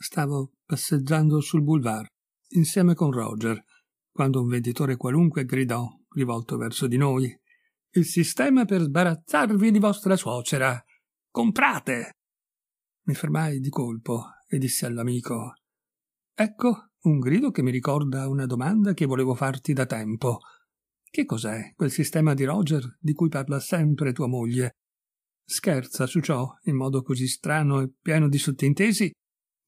Stavo passeggiando sul boulevard, insieme con Roger, quando un venditore qualunque gridò, rivolto verso di noi, Il sistema per sbarazzarvi di vostra suocera. Comprate! Mi fermai di colpo e dissi all'amico, Ecco un grido che mi ricorda una domanda che volevo farti da tempo. Che cos'è quel sistema di Roger di cui parla sempre tua moglie? Scherza su ciò in modo così strano e pieno di sottintesi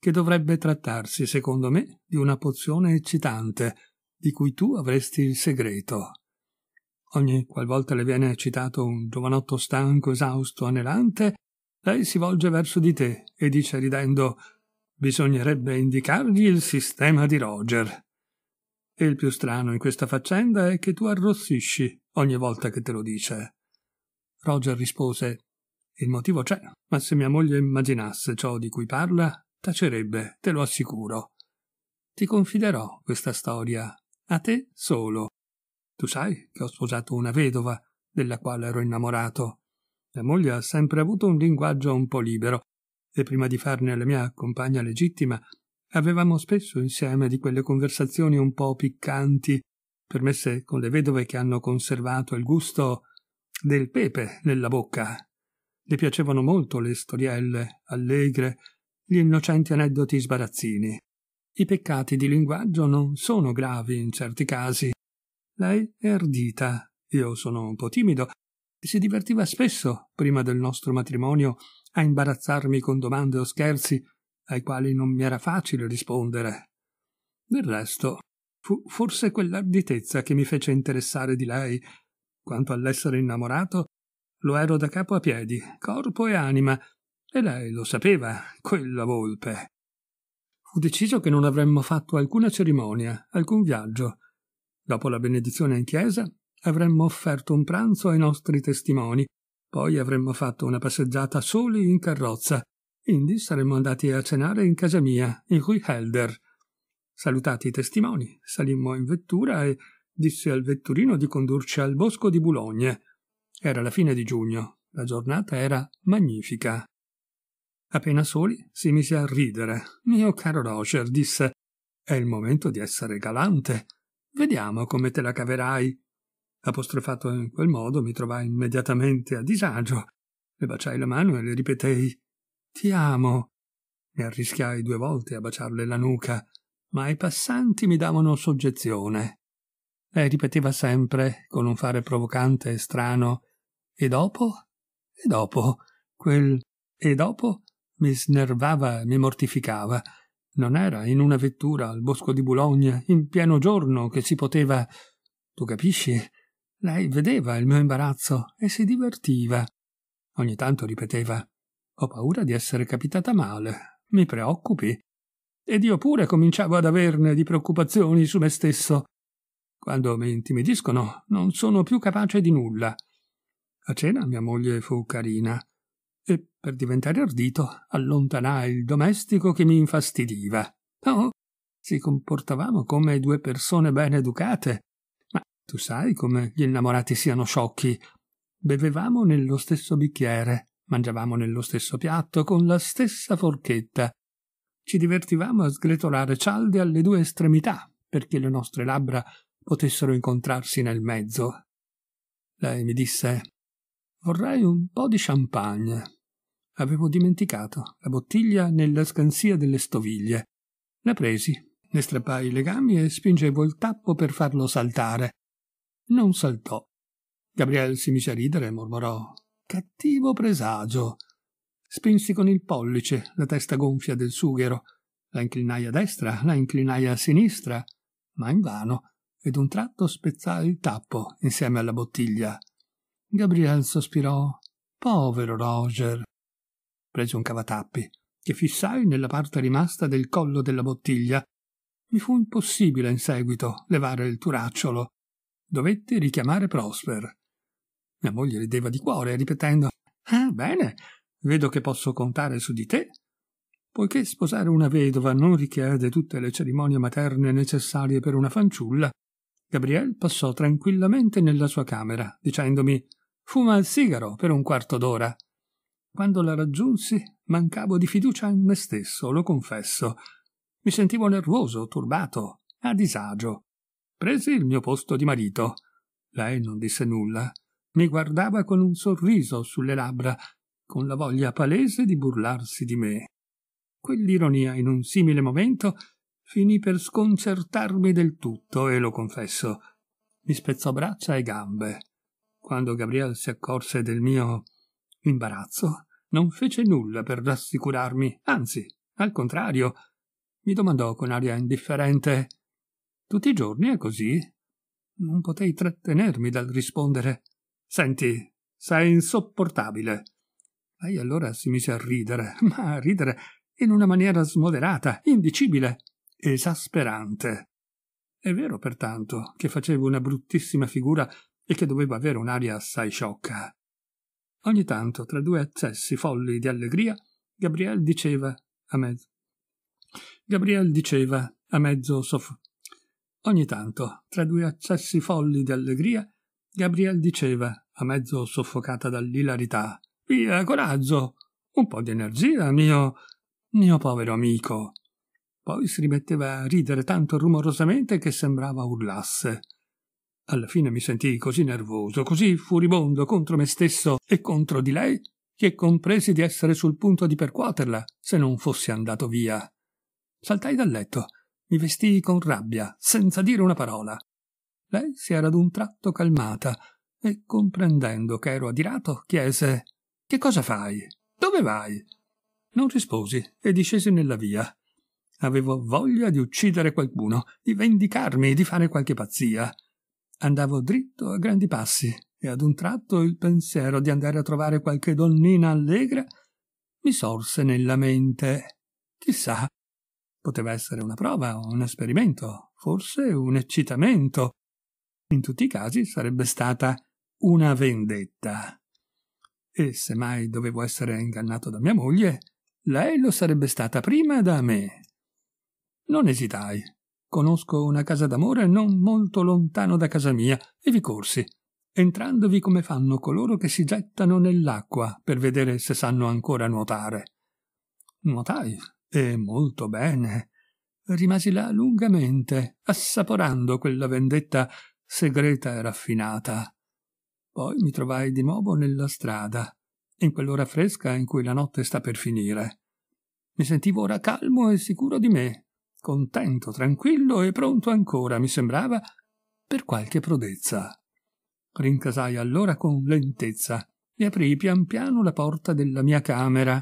che dovrebbe trattarsi, secondo me, di una pozione eccitante, di cui tu avresti il segreto. Ogni qualvolta le viene citato un giovanotto stanco, esausto, anelante, lei si volge verso di te e dice ridendo bisognerebbe indicargli il sistema di Roger. E il più strano in questa faccenda è che tu arrossisci ogni volta che te lo dice. Roger rispose Il motivo c'è, ma se mia moglie immaginasse ciò di cui parla, tacerebbe, te lo assicuro. Ti confiderò questa storia, a te solo. Tu sai che ho sposato una vedova, della quale ero innamorato. La moglie ha sempre avuto un linguaggio un po' libero, e prima di farne la mia compagna legittima, avevamo spesso insieme di quelle conversazioni un po' piccanti, permesse con le vedove che hanno conservato il gusto del pepe nella bocca. Le piacevano molto le storielle allegre gli innocenti aneddoti sbarazzini. I peccati di linguaggio non sono gravi in certi casi. Lei è ardita, io sono un po' timido, e si divertiva spesso, prima del nostro matrimonio, a imbarazzarmi con domande o scherzi ai quali non mi era facile rispondere. Del resto, fu forse quell'arditezza che mi fece interessare di lei. Quanto all'essere innamorato, lo ero da capo a piedi, corpo e anima, e lei lo sapeva, quella volpe. Fu deciso che non avremmo fatto alcuna cerimonia, alcun viaggio. Dopo la benedizione in chiesa, avremmo offerto un pranzo ai nostri testimoni, poi avremmo fatto una passeggiata soli in carrozza, indi saremmo andati a cenare in casa mia, in cui Helder. Salutati i testimoni, salimmo in vettura e disse al vetturino di condurci al bosco di Boulogne. Era la fine di giugno, la giornata era magnifica. Appena soli, si mise a ridere. Mio caro Roger, disse, è il momento di essere galante. Vediamo come te la caverai. Apostrofato in quel modo, mi trovai immediatamente a disagio. Le baciai la mano e le ripetei Ti amo. Mi arrischiai due volte a baciarle la nuca, ma i passanti mi davano soggezione. Lei ripeteva sempre, con un fare provocante e strano, E dopo? E dopo? Quel e dopo mi snervava e mi mortificava. Non era in una vettura al bosco di Bologna, in pieno giorno, che si poteva... Tu capisci? Lei vedeva il mio imbarazzo e si divertiva. Ogni tanto ripeteva «Ho paura di essere capitata male, mi preoccupi». Ed io pure cominciavo ad averne di preoccupazioni su me stesso. Quando mi intimidiscono non sono più capace di nulla. A cena mia moglie fu carina e, per diventare ardito allontanai il domestico che mi infastidiva. Oh, si comportavamo come due persone ben educate. Ma tu sai come gli innamorati siano sciocchi. Bevevamo nello stesso bicchiere, mangiavamo nello stesso piatto, con la stessa forchetta. Ci divertivamo a sgretolare cialde alle due estremità, perché le nostre labbra potessero incontrarsi nel mezzo. Lei mi disse Vorrei un po' di champagne. Avevo dimenticato la bottiglia nella scansia delle stoviglie. La presi, ne strappai i legami e spingevo il tappo per farlo saltare. Non saltò. Gabriel si mise a ridere e mormorò Cattivo presagio. Spinsi con il pollice la testa gonfia del sughero. La inclinai a destra, la inclinai a sinistra, ma invano, ed un tratto spezzai il tappo insieme alla bottiglia. Gabriel sospirò. Povero Roger prese un cavatappi, che fissai nella parte rimasta del collo della bottiglia. Mi fu impossibile in seguito levare il turacciolo. Dovetti richiamare Prosper. Mia moglie rideva di cuore, ripetendo Ah, bene, vedo che posso contare su di te. Poiché sposare una vedova non richiede tutte le cerimonie materne necessarie per una fanciulla, Gabriel passò tranquillamente nella sua camera, dicendomi Fuma il sigaro per un quarto d'ora. Quando la raggiunsi, mancavo di fiducia in me stesso, lo confesso. Mi sentivo nervoso, turbato, a disagio. Presi il mio posto di marito. Lei non disse nulla. Mi guardava con un sorriso sulle labbra, con la voglia palese di burlarsi di me. Quell'ironia in un simile momento finì per sconcertarmi del tutto, e lo confesso. Mi spezzò braccia e gambe. Quando Gabriel si accorse del mio imbarazzo, non fece nulla per rassicurarmi, anzi, al contrario, mi domandò con aria indifferente. Tutti i giorni è così? Non potei trattenermi dal rispondere. Senti, sei insopportabile. Lei allora si mise a ridere, ma a ridere in una maniera smoderata, indicibile, esasperante. È vero pertanto che facevo una bruttissima figura e che dovevo avere un'aria assai sciocca. Ogni tanto, tra due accessi folli di allegria, Gabriel diceva a mezzo. Gabriel diceva a mezzo soff. Ogni tanto, tra due accessi folli di allegria, Gabriel diceva, a mezzo soffocata dall'ilarità, Via, coraggio! Un po' di energia, mio... mio povero amico. Poi si rimetteva a ridere tanto rumorosamente che sembrava urlasse. Alla fine mi sentii così nervoso, così furibondo contro me stesso e contro di lei, che compresi di essere sul punto di percuoterla se non fossi andato via. Saltai dal letto, mi vestii con rabbia, senza dire una parola. Lei si era ad un tratto calmata e, comprendendo che ero adirato, chiese Che cosa fai? Dove vai? Non risposi e discesi nella via. Avevo voglia di uccidere qualcuno, di vendicarmi, di fare qualche pazzia. Andavo dritto a grandi passi e ad un tratto il pensiero di andare a trovare qualche donnina allegra mi sorse nella mente. Chissà, poteva essere una prova, un esperimento, forse un eccitamento. In tutti i casi sarebbe stata una vendetta. E se mai dovevo essere ingannato da mia moglie, lei lo sarebbe stata prima da me. Non esitai. Conosco una casa d'amore non molto lontano da casa mia e vi corsi, entrandovi come fanno coloro che si gettano nell'acqua per vedere se sanno ancora nuotare. Nuotai, e molto bene. Rimasi là lungamente, assaporando quella vendetta segreta e raffinata. Poi mi trovai di nuovo nella strada, in quell'ora fresca in cui la notte sta per finire. Mi sentivo ora calmo e sicuro di me, contento, tranquillo e pronto ancora, mi sembrava, per qualche prodezza. Rincasai allora con lentezza e aprì pian piano la porta della mia camera.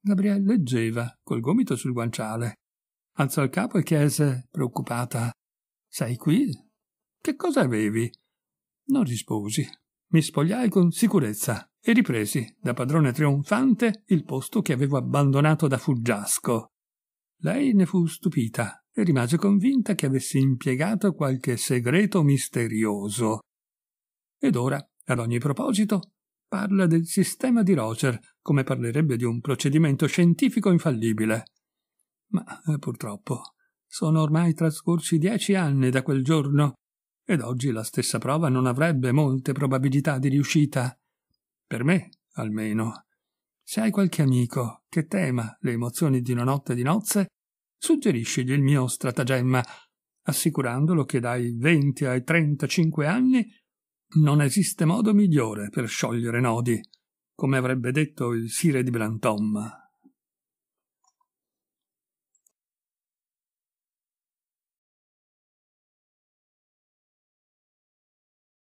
Gabriele leggeva, col gomito sul guanciale. Alzò il capo e chiese, preoccupata, Sei qui? Che cosa avevi? Non risposi. Mi spogliai con sicurezza e ripresi, da padrone trionfante, il posto che avevo abbandonato da fuggiasco. Lei ne fu stupita e rimase convinta che avesse impiegato qualche segreto misterioso. Ed ora, ad ogni proposito, parla del sistema di Roger, come parlerebbe di un procedimento scientifico infallibile. Ma, eh, purtroppo, sono ormai trascorsi dieci anni da quel giorno, ed oggi la stessa prova non avrebbe molte probabilità di riuscita. Per me, almeno. Se hai qualche amico che tema le emozioni di una notte di nozze, suggeriscigli il mio stratagemma, assicurandolo che dai 20 ai 35 anni non esiste modo migliore per sciogliere nodi, come avrebbe detto il sire di Brantôme.